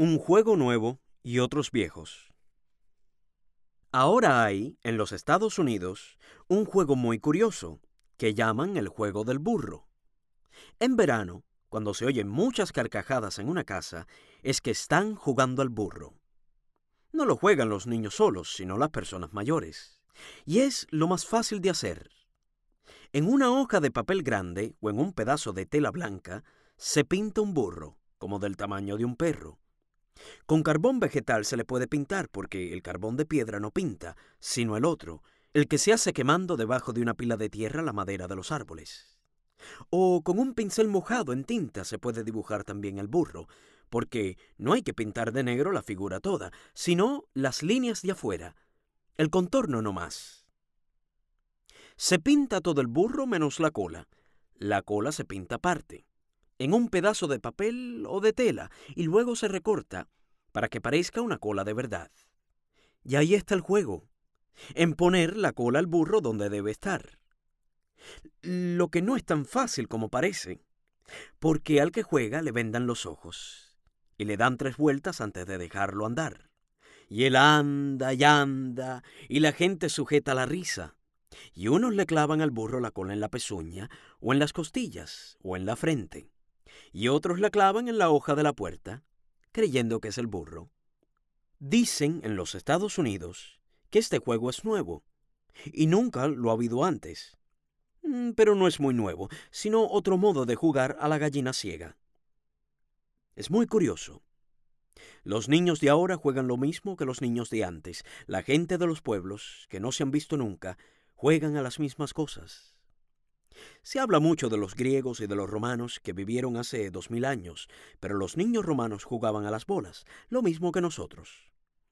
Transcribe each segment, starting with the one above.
un juego nuevo y otros viejos. Ahora hay, en los Estados Unidos, un juego muy curioso que llaman el juego del burro. En verano, cuando se oyen muchas carcajadas en una casa, es que están jugando al burro. No lo juegan los niños solos, sino las personas mayores. Y es lo más fácil de hacer. En una hoja de papel grande o en un pedazo de tela blanca se pinta un burro, como del tamaño de un perro con carbón vegetal se le puede pintar porque el carbón de piedra no pinta, sino el otro, el que se hace quemando debajo de una pila de tierra la madera de los árboles. O con un pincel mojado en tinta se puede dibujar también el burro, porque no hay que pintar de negro la figura toda, sino las líneas de afuera, el contorno no más. Se pinta todo el burro menos la cola. La cola se pinta aparte en un pedazo de papel o de tela y luego se recorta para que parezca una cola de verdad. Y ahí está el juego, en poner la cola al burro donde debe estar. Lo que no es tan fácil como parece, porque al que juega le vendan los ojos y le dan tres vueltas antes de dejarlo andar. Y él anda y anda, y la gente sujeta la risa. Y unos le clavan al burro la cola en la pezuña, o en las costillas, o en la frente y otros la clavan en la hoja de la puerta, creyendo que es el burro. Dicen en los Estados Unidos que este juego es nuevo, y nunca lo ha habido antes. Mm, pero no es muy nuevo, sino otro modo de jugar a la gallina ciega. Es muy curioso. Los niños de ahora juegan lo mismo que los niños de antes. La gente de los pueblos, que no se han visto nunca, juegan a las mismas cosas. Se habla mucho de los griegos y de los romanos que vivieron hace dos mil años, pero los niños romanos jugaban a las bolas, lo mismo que nosotros.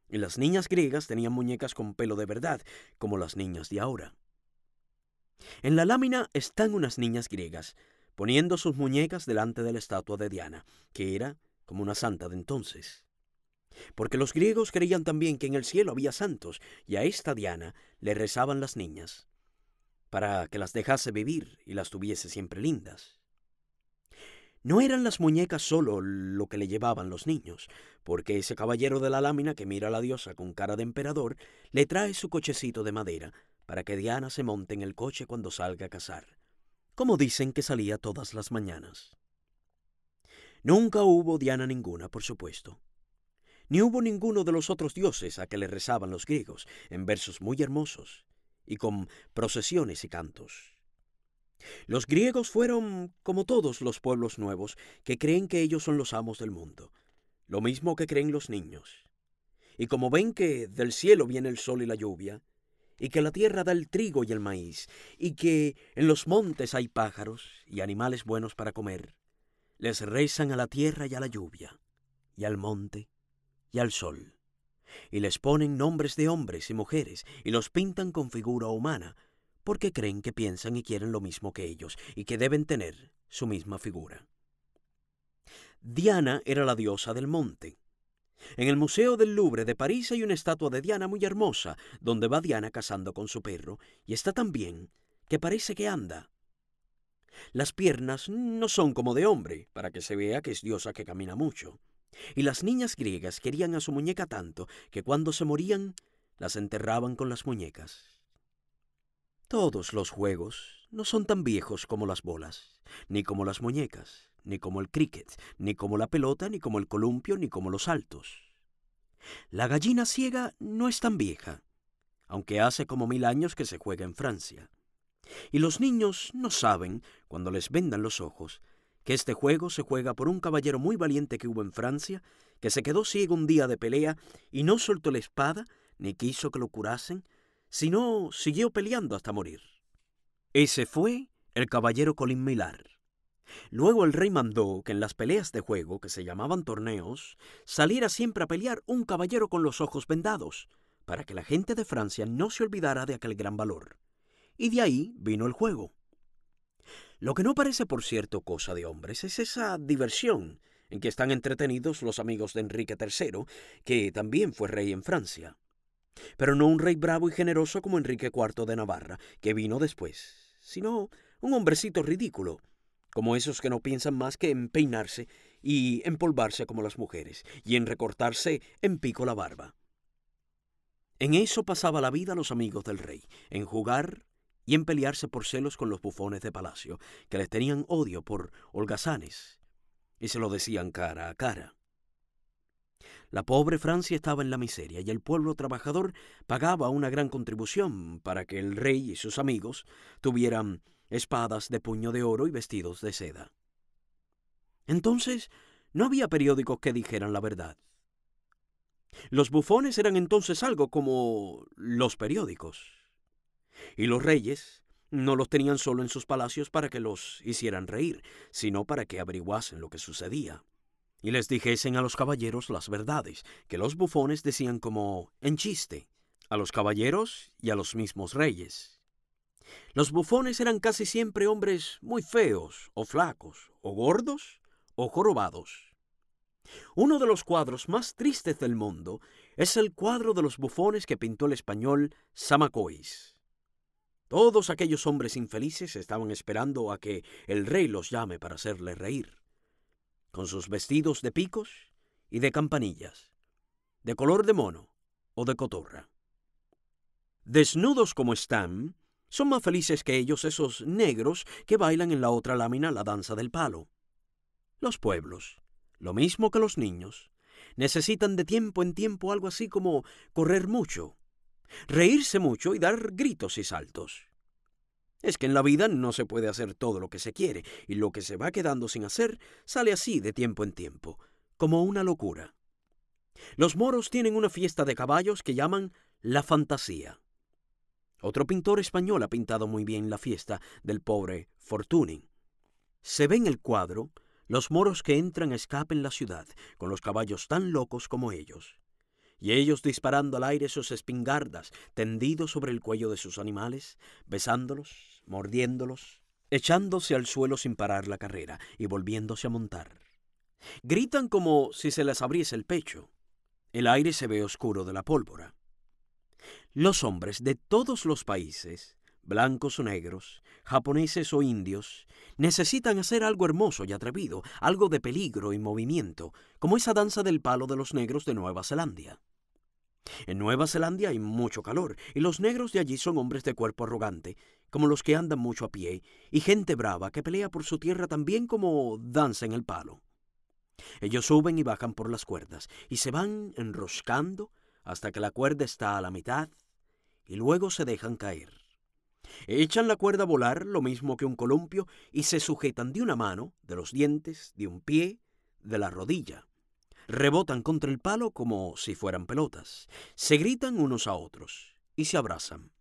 Y las niñas griegas tenían muñecas con pelo de verdad, como las niñas de ahora. En la lámina están unas niñas griegas, poniendo sus muñecas delante de la estatua de Diana, que era como una santa de entonces. Porque los griegos creían también que en el cielo había santos, y a esta Diana le rezaban las niñas para que las dejase vivir y las tuviese siempre lindas. No eran las muñecas solo lo que le llevaban los niños, porque ese caballero de la lámina que mira a la diosa con cara de emperador le trae su cochecito de madera para que Diana se monte en el coche cuando salga a cazar, como dicen que salía todas las mañanas. Nunca hubo Diana ninguna, por supuesto. Ni hubo ninguno de los otros dioses a que le rezaban los griegos, en versos muy hermosos, y con procesiones y cantos. Los griegos fueron como todos los pueblos nuevos que creen que ellos son los amos del mundo, lo mismo que creen los niños. Y como ven que del cielo viene el sol y la lluvia, y que la tierra da el trigo y el maíz, y que en los montes hay pájaros y animales buenos para comer, les rezan a la tierra y a la lluvia, y al monte y al sol y les ponen nombres de hombres y mujeres y los pintan con figura humana, porque creen que piensan y quieren lo mismo que ellos y que deben tener su misma figura. Diana era la diosa del monte. En el Museo del Louvre de París hay una estatua de Diana muy hermosa, donde va Diana cazando con su perro, y está tan bien que parece que anda. Las piernas no son como de hombre, para que se vea que es diosa que camina mucho. Y las niñas griegas querían a su muñeca tanto que cuando se morían las enterraban con las muñecas. Todos los juegos no son tan viejos como las bolas, ni como las muñecas, ni como el críquet, ni como la pelota, ni como el columpio, ni como los saltos. La gallina ciega no es tan vieja, aunque hace como mil años que se juega en Francia. Y los niños no saben, cuando les vendan los ojos, que este juego se juega por un caballero muy valiente que hubo en Francia, que se quedó ciego un día de pelea y no soltó la espada, ni quiso que lo curasen, sino siguió peleando hasta morir. Ese fue el caballero Colin Millar. Luego el rey mandó que en las peleas de juego, que se llamaban torneos, saliera siempre a pelear un caballero con los ojos vendados, para que la gente de Francia no se olvidara de aquel gran valor. Y de ahí vino el juego. Lo que no parece, por cierto, cosa de hombres es esa diversión en que están entretenidos los amigos de Enrique III, que también fue rey en Francia. Pero no un rey bravo y generoso como Enrique IV de Navarra, que vino después, sino un hombrecito ridículo, como esos que no piensan más que en peinarse y empolvarse como las mujeres, y en recortarse en pico la barba. En eso pasaba la vida los amigos del rey, en jugar, y en pelearse por celos con los bufones de palacio, que les tenían odio por holgazanes, y se lo decían cara a cara. La pobre Francia estaba en la miseria y el pueblo trabajador pagaba una gran contribución para que el rey y sus amigos tuvieran espadas de puño de oro y vestidos de seda. Entonces, no había periódicos que dijeran la verdad. Los bufones eran entonces algo como los periódicos. Y los reyes no los tenían solo en sus palacios para que los hicieran reír, sino para que averiguasen lo que sucedía. Y les dijesen a los caballeros las verdades, que los bufones decían como en chiste, a los caballeros y a los mismos reyes. Los bufones eran casi siempre hombres muy feos, o flacos, o gordos, o jorobados. Uno de los cuadros más tristes del mundo es el cuadro de los bufones que pintó el español Samacois. Todos aquellos hombres infelices estaban esperando a que el rey los llame para hacerle reír, con sus vestidos de picos y de campanillas, de color de mono o de cotorra. Desnudos como están, son más felices que ellos esos negros que bailan en la otra lámina la danza del palo. Los pueblos, lo mismo que los niños, necesitan de tiempo en tiempo algo así como correr mucho, reírse mucho y dar gritos y saltos. Es que en la vida no se puede hacer todo lo que se quiere, y lo que se va quedando sin hacer sale así de tiempo en tiempo, como una locura. Los moros tienen una fiesta de caballos que llaman la fantasía. Otro pintor español ha pintado muy bien la fiesta del pobre Fortunin. Se ve en el cuadro los moros que entran a escape la ciudad, con los caballos tan locos como ellos y ellos disparando al aire sus espingardas, tendidos sobre el cuello de sus animales, besándolos, mordiéndolos, echándose al suelo sin parar la carrera y volviéndose a montar. Gritan como si se les abriese el pecho. El aire se ve oscuro de la pólvora. Los hombres de todos los países blancos o negros, japoneses o indios, necesitan hacer algo hermoso y atrevido, algo de peligro y movimiento, como esa danza del palo de los negros de Nueva Zelanda. En Nueva Zelanda hay mucho calor, y los negros de allí son hombres de cuerpo arrogante, como los que andan mucho a pie, y gente brava que pelea por su tierra también como danza en el palo. Ellos suben y bajan por las cuerdas, y se van enroscando hasta que la cuerda está a la mitad, y luego se dejan caer. Echan la cuerda a volar, lo mismo que un columpio, y se sujetan de una mano, de los dientes, de un pie, de la rodilla. Rebotan contra el palo como si fueran pelotas. Se gritan unos a otros y se abrazan.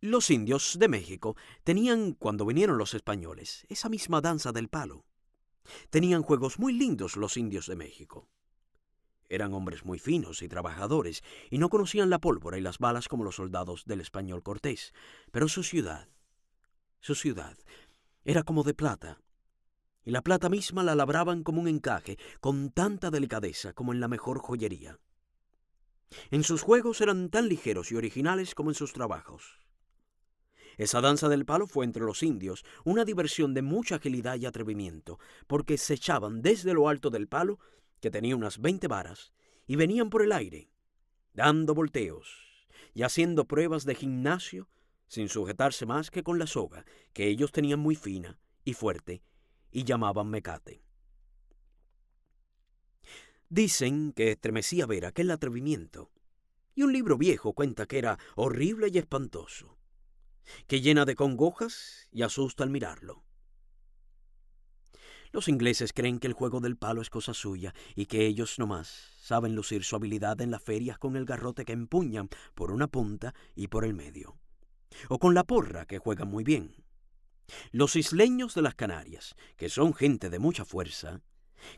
Los indios de México tenían, cuando vinieron los españoles, esa misma danza del palo. Tenían juegos muy lindos los indios de México. Eran hombres muy finos y trabajadores, y no conocían la pólvora y las balas como los soldados del español Cortés. Pero su ciudad, su ciudad, era como de plata, y la plata misma la labraban como un encaje, con tanta delicadeza como en la mejor joyería. En sus juegos eran tan ligeros y originales como en sus trabajos. Esa danza del palo fue entre los indios una diversión de mucha agilidad y atrevimiento, porque se echaban desde lo alto del palo que tenía unas 20 varas, y venían por el aire, dando volteos y haciendo pruebas de gimnasio sin sujetarse más que con la soga, que ellos tenían muy fina y fuerte, y llamaban mecate. Dicen que estremecía ver aquel atrevimiento, y un libro viejo cuenta que era horrible y espantoso, que llena de congojas y asusta al mirarlo. Los ingleses creen que el juego del palo es cosa suya y que ellos nomás saben lucir su habilidad en las ferias con el garrote que empuñan por una punta y por el medio, o con la porra que juegan muy bien. Los isleños de las Canarias, que son gente de mucha fuerza,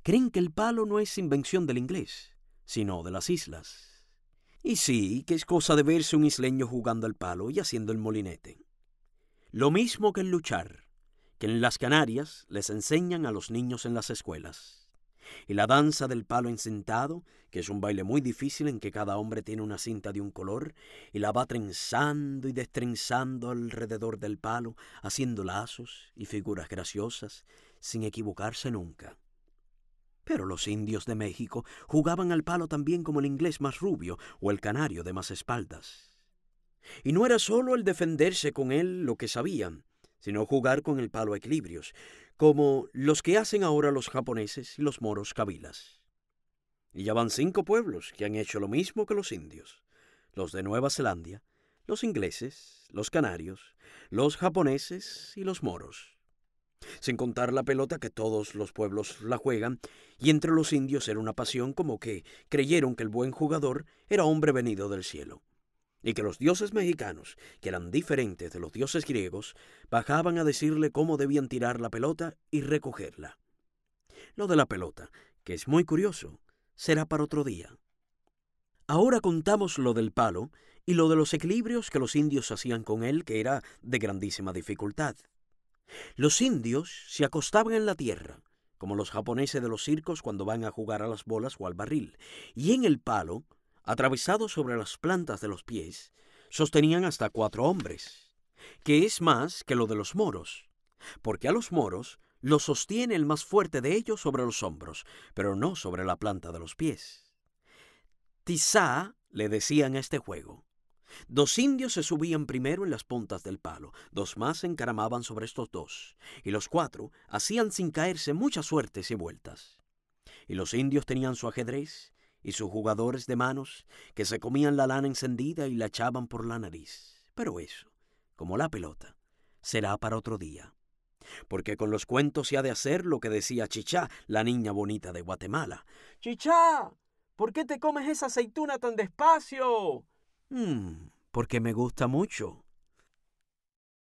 creen que el palo no es invención del inglés, sino de las islas. Y sí, que es cosa de verse un isleño jugando al palo y haciendo el molinete. Lo mismo que el luchar, que en las Canarias les enseñan a los niños en las escuelas. Y la danza del palo encintado, que es un baile muy difícil en que cada hombre tiene una cinta de un color y la va trenzando y destrenzando alrededor del palo, haciendo lazos y figuras graciosas, sin equivocarse nunca. Pero los indios de México jugaban al palo también como el inglés más rubio o el canario de más espaldas. Y no era solo el defenderse con él lo que sabían, sino jugar con el palo a equilibrios, como los que hacen ahora los japoneses y los moros cabilas. Y ya van cinco pueblos que han hecho lo mismo que los indios, los de Nueva Zelanda, los ingleses, los canarios, los japoneses y los moros. Sin contar la pelota que todos los pueblos la juegan, y entre los indios era una pasión como que creyeron que el buen jugador era hombre venido del cielo y que los dioses mexicanos, que eran diferentes de los dioses griegos, bajaban a decirle cómo debían tirar la pelota y recogerla. Lo de la pelota, que es muy curioso, será para otro día. Ahora contamos lo del palo y lo de los equilibrios que los indios hacían con él, que era de grandísima dificultad. Los indios se acostaban en la tierra, como los japoneses de los circos cuando van a jugar a las bolas o al barril, y en el palo atravesados sobre las plantas de los pies, sostenían hasta cuatro hombres, que es más que lo de los moros, porque a los moros los sostiene el más fuerte de ellos sobre los hombros, pero no sobre la planta de los pies. Tizá le decían a este juego. Dos indios se subían primero en las puntas del palo, dos más se encaramaban sobre estos dos, y los cuatro hacían sin caerse muchas suertes y vueltas. Y los indios tenían su ajedrez, y sus jugadores de manos que se comían la lana encendida y la echaban por la nariz. Pero eso, como la pelota, será para otro día. Porque con los cuentos se ha de hacer lo que decía Chichá, la niña bonita de Guatemala. Chichá, ¿por qué te comes esa aceituna tan despacio? Mm, porque me gusta mucho.